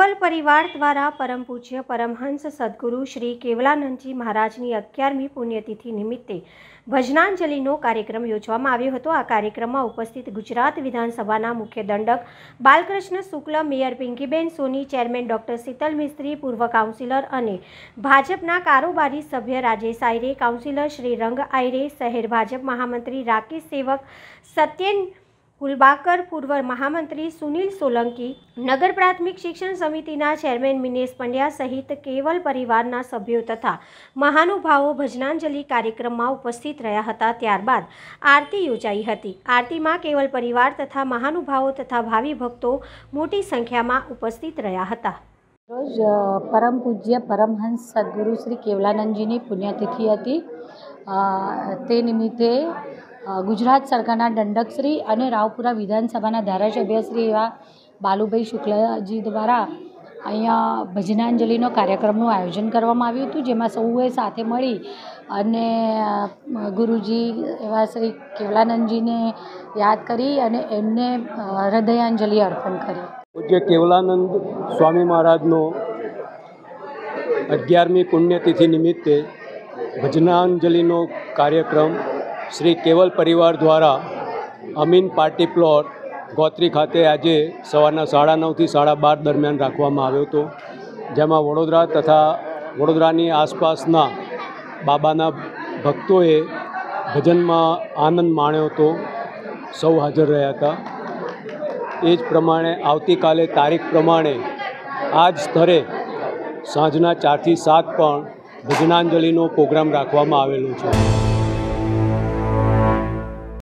કેવલ પરિવાર દ્વારા પરમ પૂજ્ય પરમહંસ સદગુરુ શ્રી કેવલાનંદજી મહારાજની અગિયારમી પુણ્યતિથિ નિમિત્તે ભજનાંજલિનો કાર્યક્રમ યોજવામાં આવ્યો હતો આ કાર્યક્રમમાં ઉપસ્થિત ગુજરાત વિધાનસભાના મુખ્ય દંડક Balkrishna Shukla mayor Pinkiben Soni chairman doctor Sheetal Mistry પૂર્વ કાઉન્સિલર અને ભાજપના કારોબારી સભ્ય રાજેશ આયરે કાઉન્સિલર શ્રી રંગ આયરે શહેર ભાજપ મહામંત્રી રાકેશ સેવક સત્યેન ફુલબાકર પૂર્વ મહામંત્રી સુનિલ સોલંકી નગર પ્રાથમિક શિક્ષણ સમિતિના ચેરમેન મિનેશ પંડ્યા સહિત કેવલ પરિવારના સભ્યો તથા મહાનુભાવો ભજનાંજલિ કાર્યક્રમમાં ઉપસ્થિત રહ્યા હતા ત્યારબાદ આરતી યોજાઈ હતી આરતીમાં કેવલ પરિવાર તથા મહાનુભાવો તથા ભાવિ ભક્તો મોટી સંખ્યામાં ઉપસ્થિત રહ્યા હતા રોજ પરમ પૂજ્ય પરમહંસ સદગુરુ શ્રી કેવલાનંદજીની પુણ્યતિથિ હતી તે નિમિત્તે ગુજરાત સરકારના દંડકશ્રી અને રાવપુરા વિધાનસભાના ધારાસભ્યશ્રી એવા બાલુભાઈ શુક્લાજી દ્વારા અહીંયા ભજનાંજલિનો કાર્યક્રમનું આયોજન કરવામાં આવ્યું હતું જેમાં સૌએ સાથે મળી અને ગુરુજી એવા શ્રી કેવલાનંદજીને યાદ કરી અને એમને હૃદયાંજલિ અર્પણ કરી પૂજ્ય કેવલાનંદ સ્વામી મહારાજનો અગિયારમી પુણ્યતિથિ નિમિત્તે ભજનાંજલિનો કાર્યક્રમ શ્રી કેવલ પરિવાર દ્વારા અમીન પાર્ટી પ્લોટ ગોત્રી ખાતે આજે સવારના સાડા નવથી સાડા બાર દરમિયાન રાખવામાં આવ્યો હતો જેમાં વડોદરા તથા વડોદરાની આસપાસના બાબાના ભક્તોએ ભજનમાં આનંદ માણ્યો હતો સૌ હાજર રહ્યા હતા એ જ પ્રમાણે આવતીકાલે તારીખ પ્રમાણે આ જ સ્તરે સાંજના ચારથી સાત પણ ભજનાંજલિનો પ્રોગ્રામ રાખવામાં આવેલો છે